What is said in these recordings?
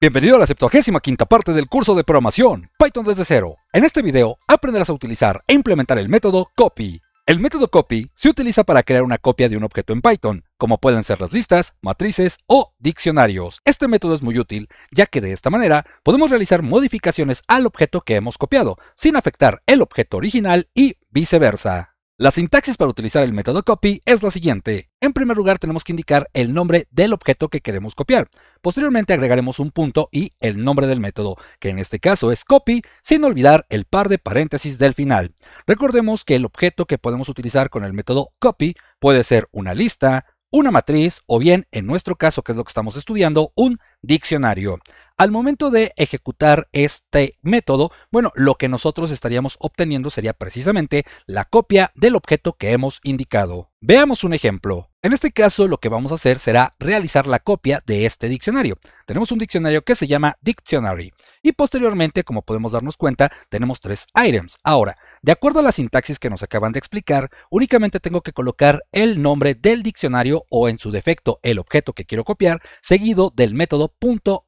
Bienvenido a la 75 quinta parte del curso de programación Python desde cero. En este video aprenderás a utilizar e implementar el método copy. El método copy se utiliza para crear una copia de un objeto en Python, como pueden ser las listas, matrices o diccionarios. Este método es muy útil, ya que de esta manera podemos realizar modificaciones al objeto que hemos copiado, sin afectar el objeto original y viceversa. La sintaxis para utilizar el método copy es la siguiente. En primer lugar tenemos que indicar el nombre del objeto que queremos copiar. Posteriormente agregaremos un punto y el nombre del método, que en este caso es copy, sin olvidar el par de paréntesis del final. Recordemos que el objeto que podemos utilizar con el método copy puede ser una lista, una matriz o bien, en nuestro caso, que es lo que estamos estudiando, un diccionario. Al momento de ejecutar este método, bueno, lo que nosotros estaríamos obteniendo sería precisamente la copia del objeto que hemos indicado. Veamos un ejemplo. En este caso lo que vamos a hacer será realizar la copia de este diccionario. Tenemos un diccionario que se llama Dictionary y posteriormente, como podemos darnos cuenta, tenemos tres items. Ahora, de acuerdo a la sintaxis que nos acaban de explicar, únicamente tengo que colocar el nombre del diccionario o en su defecto el objeto que quiero copiar, seguido del método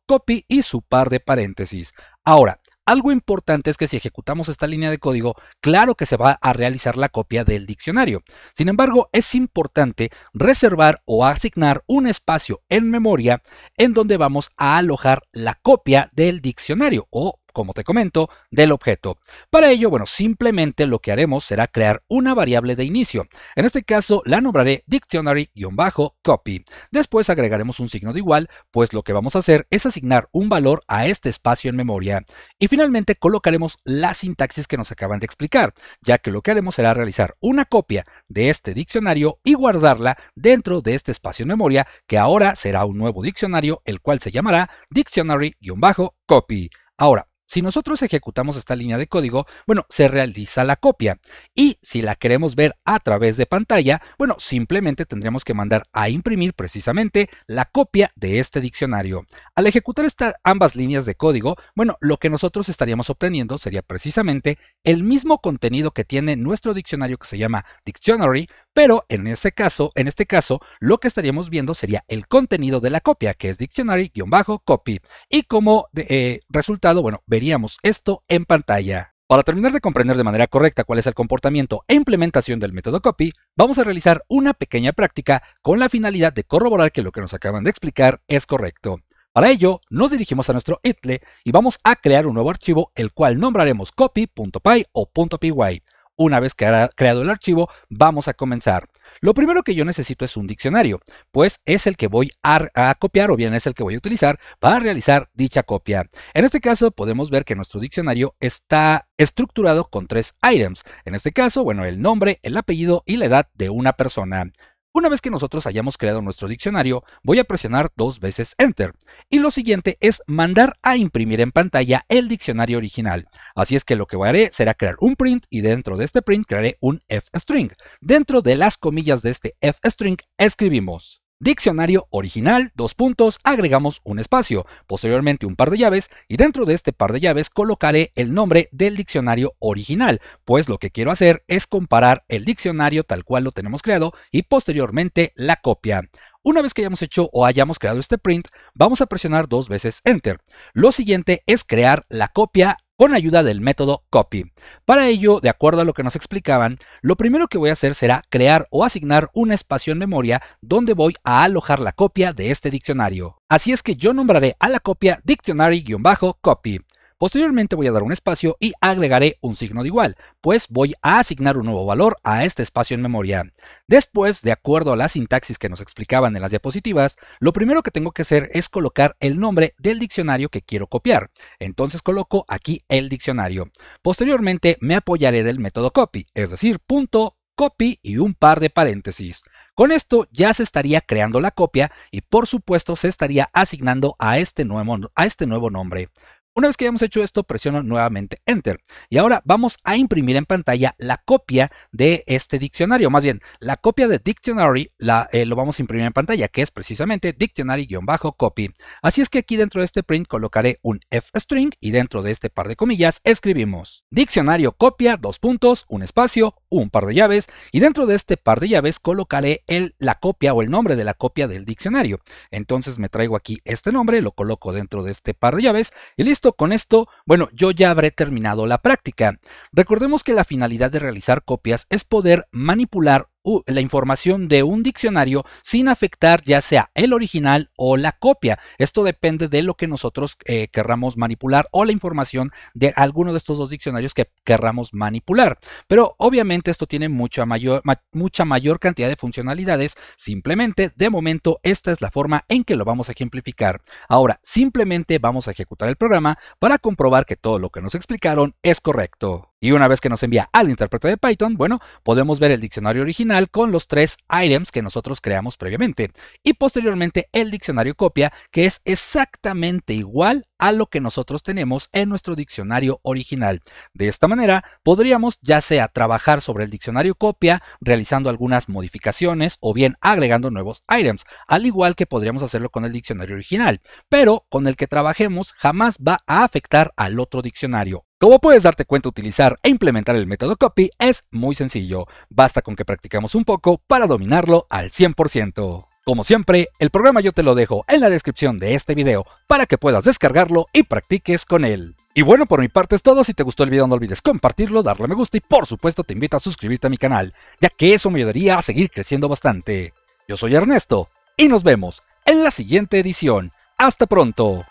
.copy y su par de paréntesis. Ahora, algo importante es que si ejecutamos esta línea de código, claro que se va a realizar la copia del diccionario. Sin embargo, es importante reservar o asignar un espacio en memoria en donde vamos a alojar la copia del diccionario o como te comento, del objeto. Para ello, bueno, simplemente lo que haremos será crear una variable de inicio. En este caso la nombraré dictionary-copy. Después agregaremos un signo de igual, pues lo que vamos a hacer es asignar un valor a este espacio en memoria. Y finalmente colocaremos la sintaxis que nos acaban de explicar, ya que lo que haremos será realizar una copia de este diccionario y guardarla dentro de este espacio en memoria, que ahora será un nuevo diccionario, el cual se llamará dictionary-copy. Ahora, si nosotros ejecutamos esta línea de código, bueno, se realiza la copia. Y si la queremos ver a través de pantalla, bueno, simplemente tendríamos que mandar a imprimir precisamente la copia de este diccionario. Al ejecutar estas ambas líneas de código, bueno, lo que nosotros estaríamos obteniendo sería precisamente el mismo contenido que tiene nuestro diccionario que se llama Dictionary, pero en ese caso, en este caso, lo que estaríamos viendo sería el contenido de la copia, que es dictionary-copy. Y como eh, resultado, bueno, veríamos esto en pantalla. Para terminar de comprender de manera correcta cuál es el comportamiento e implementación del método copy, vamos a realizar una pequeña práctica con la finalidad de corroborar que lo que nos acaban de explicar es correcto. Para ello, nos dirigimos a nuestro itle y vamos a crear un nuevo archivo, el cual nombraremos copy.py o .py. Una vez que ha creado el archivo, vamos a comenzar. Lo primero que yo necesito es un diccionario, pues es el que voy a, copiar o bien es el que voy a utilizar para realizar dicha copia. En este caso podemos ver que nuestro diccionario está estructurado con tres items. En este caso, bueno, el nombre, el apellido y la edad de una persona. Una vez que nosotros hayamos creado nuestro diccionario, voy a presionar dos veces Enter. Y lo siguiente es mandar a imprimir en pantalla el diccionario original. Así es que lo que haré será crear un print y dentro de este print crearé un f string. Dentro de las comillas de este f string escribimos Diccionario original, dos puntos, agregamos un espacio, posteriormente un par de llaves y dentro de este par de llaves colocaré el nombre del diccionario original, pues lo que quiero hacer es comparar el diccionario tal cual lo tenemos creado y posteriormente la copia. Una vez que hayamos hecho o hayamos creado este print, vamos a presionar dos veces Enter. Lo siguiente es crear la copia con ayuda del método copy. Para ello, de acuerdo a lo que nos explicaban, lo primero que voy a hacer será crear o asignar un espacio en memoria donde voy a alojar la copia de este diccionario. Así es que yo nombraré a la copia dictionary-copy. Posteriormente voy a dar un espacio y agregaré un signo de igual, pues voy a asignar un nuevo valor a este espacio en memoria. Después, de acuerdo a la sintaxis que nos explicaban en las diapositivas, lo primero que tengo que hacer es colocar el nombre del diccionario que quiero copiar. Entonces coloco aquí el diccionario. Posteriormente me apoyaré del método copy, es decir, punto copy y un par de paréntesis. Con esto ya se estaría creando la copia y por supuesto se estaría asignando a este nuevo, a este nuevo nombre. Una vez que hayamos hecho esto, presiono nuevamente Enter. Y ahora vamos a imprimir en pantalla la copia de este diccionario. Más bien, la copia de Dictionary la, eh, lo vamos a imprimir en pantalla, que es precisamente Dictionary-copy. Así es que aquí dentro de este print colocaré un f-string y dentro de este par de comillas escribimos diccionario copia, dos puntos, un espacio, un par de llaves y dentro de este par de llaves colocaré el, la copia o el nombre de la copia del diccionario. Entonces me traigo aquí este nombre, lo coloco dentro de este par de llaves y listo con esto, bueno, yo ya habré terminado la práctica. Recordemos que la finalidad de realizar copias es poder manipular la información de un diccionario sin afectar ya sea el original o la copia. Esto depende de lo que nosotros eh, querramos manipular o la información de alguno de estos dos diccionarios que querramos manipular. Pero obviamente esto tiene mucha mayor, mucha mayor cantidad de funcionalidades. Simplemente, de momento, esta es la forma en que lo vamos a ejemplificar. Ahora, simplemente vamos a ejecutar el programa para comprobar que todo lo que nos explicaron es correcto. Y una vez que nos envía al intérprete de Python, bueno, podemos ver el diccionario original con los tres items que nosotros creamos previamente. Y posteriormente el diccionario copia, que es exactamente igual a lo que nosotros tenemos en nuestro diccionario original. De esta manera, podríamos ya sea trabajar sobre el diccionario copia, realizando algunas modificaciones o bien agregando nuevos items, al igual que podríamos hacerlo con el diccionario original. Pero con el que trabajemos jamás va a afectar al otro diccionario. Como puedes darte cuenta, utilizar e implementar el método copy es muy sencillo. Basta con que practicamos un poco para dominarlo al 100%. Como siempre, el programa yo te lo dejo en la descripción de este video para que puedas descargarlo y practiques con él. Y bueno, por mi parte es todo, si te gustó el video no olvides compartirlo, darle me gusta y por supuesto te invito a suscribirte a mi canal, ya que eso me ayudaría a seguir creciendo bastante. Yo soy Ernesto y nos vemos en la siguiente edición. Hasta pronto.